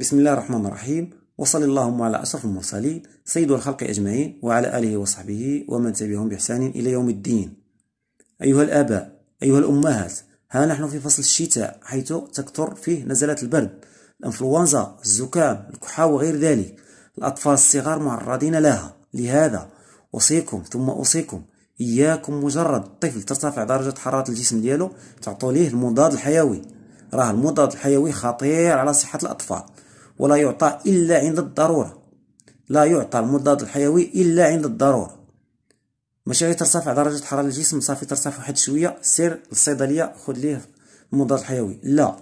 بسم الله الرحمن الرحيم وصل اللهم على أشرف المرسلين سيد الخلق أجمعين وعلى آله وصحبه ومن تبعهم بإحسان إلى يوم الدين أيها الآباء أيها الأمهات ها نحن في فصل الشتاء حيث تكثر فيه نزلات البرد الإنفلونزا الزكام الكحة وغير ذلك الأطفال الصغار معرضين لها لهذا أوصيكم ثم أوصيكم إياكم مجرد الطفل ترتفع درجة حرارة الجسم ديالو تعطوا ليه المضاد الحيوي راه المضاد الحيوي خطير على صحة الأطفال ولا يعطى إلا عند الضرورة لا يعطى المضاد الحيوي إلا عند الضرورة ماشي ترتفع درجة حرارة الجسم صافي ترتفع واحد شوية سير للصيدلية خذ ليه المضاد الحيوي لا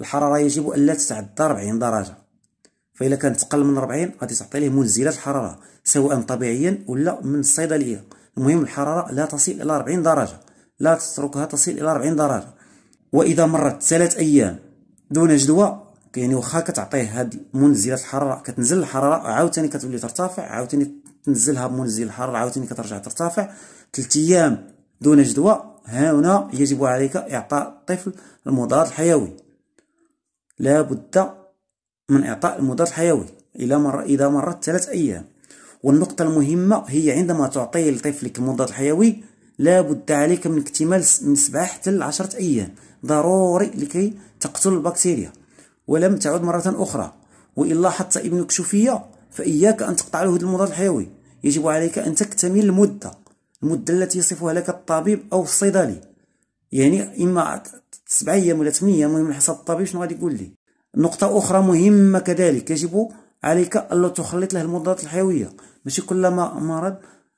الحرارة يجب أن لا تتعدى 40 درجة فإذا كانت تقل من 40 غادي تعطي ليه منزلات الحرارة سواء طبيعيا ولا من الصيدلية المهم الحرارة لا تصل إلى 40 درجة لا تتركها تصل إلى 40 درجة وإذا مرت ثلاث أيام دون جدوى يعني واخا كتعطيه هاد منزلات الحراره كتنزل الحراره عاوتاني كتولي ترتفع عاوتاني تنزلها بمنزل الحراره عاوتاني كترجع ترتفع ثلاث ايام دون جدوى ها هنا يجب عليك اعطاء الطفل المضاد الحيوي لا بد من اعطاء المضاد الحيوي الى مر اذا مرت ثلاث ايام والنقطة المهمة هي عندما تعطي لطفلك المضاد الحيوي لا بد عليك من اكتمال من سبعة حتى لعشرة أيام ضروري لكي تقتل البكتيريا ولم تعد مرة أخرى وإن لاحظت ابنك شوفية فإياك أن تقطع له المضاد الحيوي يجب عليك أن تكتمل المدة المدة التي يصفها لك الطبيب أو الصيدلي يعني إما سبعة أيام ولا ثمانية المهم حسب الطبيب شنو غادي يقول لي نقطة أخرى مهمة كذلك يجب عليك ألا تخلط له المضادات الحيوية ماشي كلما مرض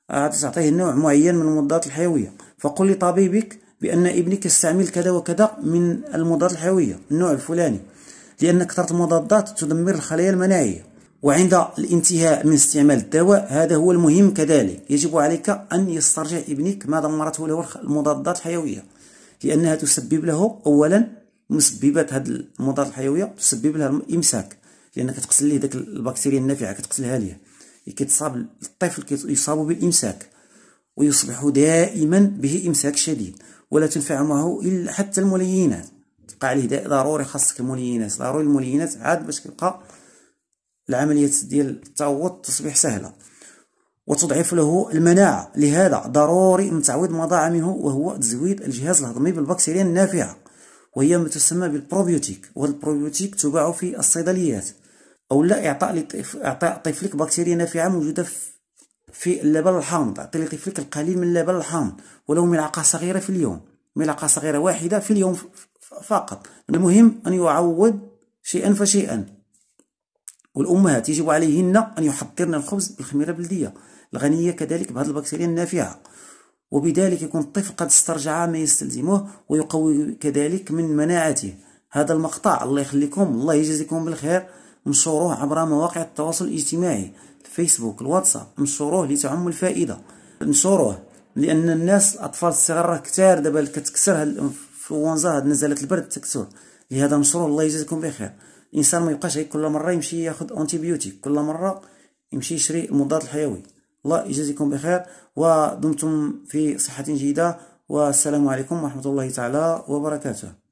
آه، تعطيه نوع معين من المضادات الحيوية فقل لطبيبك بأن ابنك يستعمل كذا وكذا من المضادات الحيوية النوع الفلاني لأن كثرة المضادات تدمر الخلايا المناعية وعند الانتهاء من استعمال الدواء هذا هو المهم كذلك يجب عليك أن يسترجع ابنك ما دمرته له المضادات الحيوية لأنها تسبب له أولا مسببات هذه المضادات الحيوية تسبب لها الإمساك لان كتقتل ليه ديك البكتيريا النافعة كتقتلها ليه كيتصاب الطفل كيصاب بالإمساك ويصبح دائما به إمساك شديد ولا تنفع معه إلا حتى الملينات كيبقى عليه ضروري خاصك المولينات ضروري المولينات عاد باش كيبقى العملية ديال التعوض تصبح سهلة وتضعف له المناعة لهذا ضروري من تعويض ما ضاع منه وهو تزويد الجهاز الهضمي بالبكتيريا النافعة وهي ما تسمى بالبروبيوتيك والبروبيوتيك تباع في الصيدليات أو لا إعطاء إعطاء طفلك بكتيريا نافعة موجودة في اللبن الحامض أعطي لطفلك القليل من اللبن الحامض ولو ملعقة صغيرة في اليوم ملعقة صغيرة واحدة في اليوم فقط المهم أن يعوض شيئا فشيئا والأمهات يجب عليهن أن يحضرن الخبز بالخميرة البلدية الغنية كذلك بهذه البكتيريا النافعة وبذلك يكون الطفل قد استرجع ما يستلزمه ويقوي كذلك من مناعته هذا المقطع الله يخليكم الله يجزيكم بالخير نشروه عبر مواقع التواصل الاجتماعي الفيسبوك الواتساب نشروه لتعم الفائدة نشروه لأن الناس الأطفال الصغار كتار دابا كتكسر في وانزا نزلت البرد تكسر لهذا مشروع الله يجزيكم بخير الانسان ما يبقاش هيك كل مره يمشي ياخذ اونتي بيوتيك كل مره يمشي يشري المضاد الحيوي الله يجزيكم بخير ودمتم في صحه جيده والسلام عليكم ورحمه الله تعالى وبركاته